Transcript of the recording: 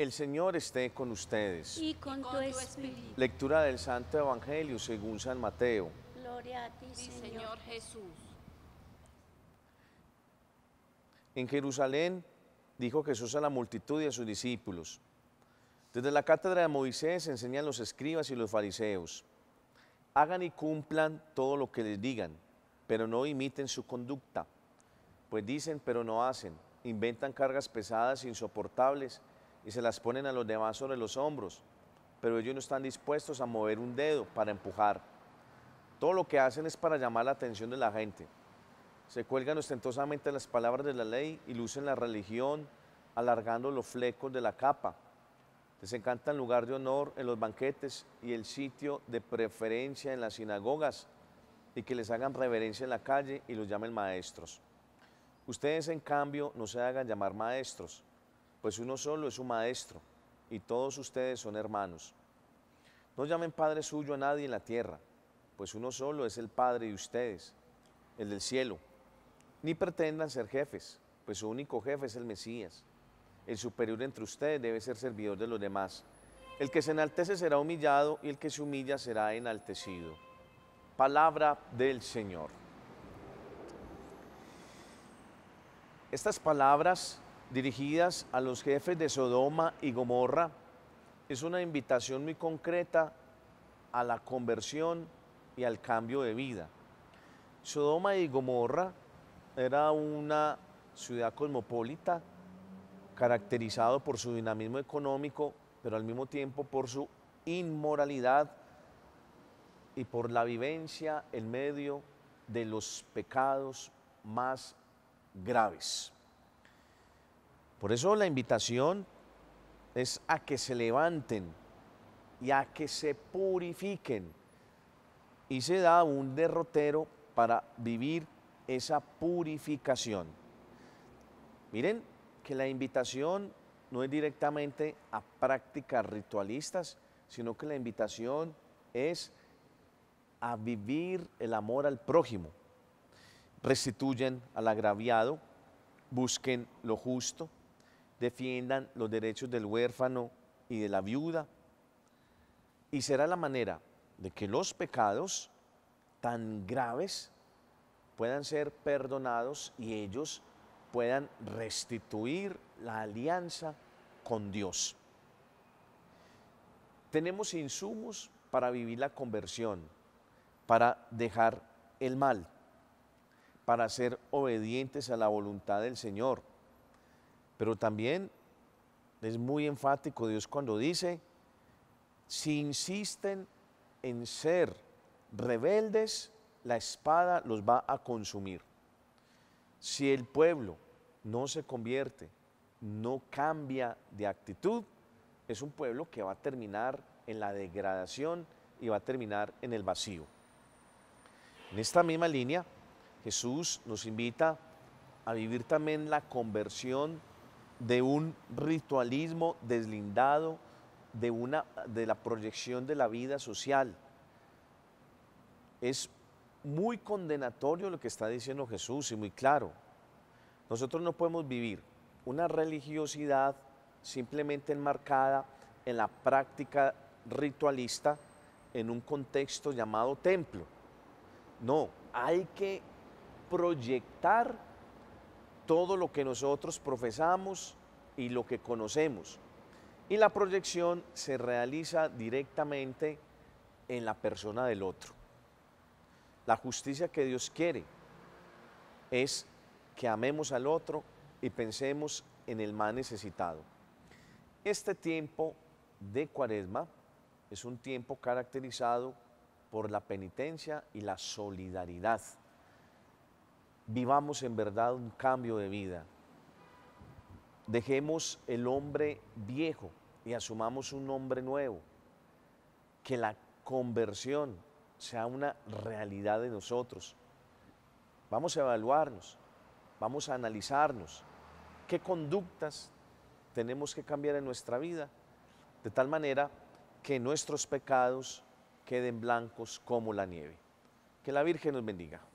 El Señor esté con ustedes. Y con, tu espíritu. Lectura del Santo Evangelio según San Mateo. Gloria a ti, Señor Jesús. En Jerusalén dijo Jesús a la multitud y a sus discípulos. Desde la cátedra de Moisés enseñan los escribas y los fariseos. Hagan y cumplan todo lo que les digan, pero no imiten su conducta, pues dicen pero no hacen, inventan cargas pesadas, insoportables y se las ponen a los demás sobre los hombros, pero ellos no están dispuestos a mover un dedo para empujar. Todo lo que hacen es para llamar la atención de la gente. Se cuelgan ostentosamente las palabras de la ley y lucen la religión, alargando los flecos de la capa. Les encanta el lugar de honor en los banquetes y el sitio de preferencia en las sinagogas y que les hagan reverencia en la calle y los llamen maestros. Ustedes, en cambio, no se hagan llamar maestros pues uno solo es su maestro y todos ustedes son hermanos. No llamen Padre suyo a nadie en la tierra, pues uno solo es el Padre de ustedes, el del cielo. Ni pretendan ser jefes, pues su único jefe es el Mesías. El superior entre ustedes debe ser servidor de los demás. El que se enaltece será humillado y el que se humilla será enaltecido. Palabra del Señor. Estas palabras dirigidas a los jefes de Sodoma y Gomorra es una invitación muy concreta a la conversión y al cambio de vida. Sodoma y Gomorra era una ciudad cosmopolita caracterizado por su dinamismo económico, pero al mismo tiempo por su inmoralidad y por la vivencia en medio de los pecados más graves. Por eso la invitación es a que se levanten y a que se purifiquen. Y se da un derrotero para vivir esa purificación. Miren que la invitación no es directamente a prácticas ritualistas, sino que la invitación es a vivir el amor al prójimo. Restituyen al agraviado, busquen lo justo, defiendan los derechos del huérfano y de la viuda. Y será la manera de que los pecados tan graves puedan ser perdonados y ellos puedan restituir la alianza con Dios. Tenemos insumos para vivir la conversión, para dejar el mal, para ser obedientes a la voluntad del Señor pero también es muy enfático Dios cuando dice, si insisten en ser rebeldes, la espada los va a consumir. Si el pueblo no se convierte, no cambia de actitud, es un pueblo que va a terminar en la degradación y va a terminar en el vacío. En esta misma línea, Jesús nos invita a vivir también la conversión de un ritualismo deslindado de, una, de la proyección de la vida social. Es muy condenatorio lo que está diciendo Jesús y muy claro. Nosotros no podemos vivir una religiosidad simplemente enmarcada en la práctica ritualista en un contexto llamado templo. No, hay que proyectar todo lo que nosotros profesamos y lo que conocemos. Y la proyección se realiza directamente en la persona del otro. La justicia que Dios quiere es que amemos al otro y pensemos en el más necesitado. Este tiempo de cuaresma es un tiempo caracterizado por la penitencia y la solidaridad vivamos en verdad un cambio de vida. Dejemos el hombre viejo y asumamos un hombre nuevo. Que la conversión sea una realidad de nosotros. Vamos a evaluarnos, vamos a analizarnos qué conductas tenemos que cambiar en nuestra vida, de tal manera que nuestros pecados queden blancos como la nieve. Que la Virgen nos bendiga.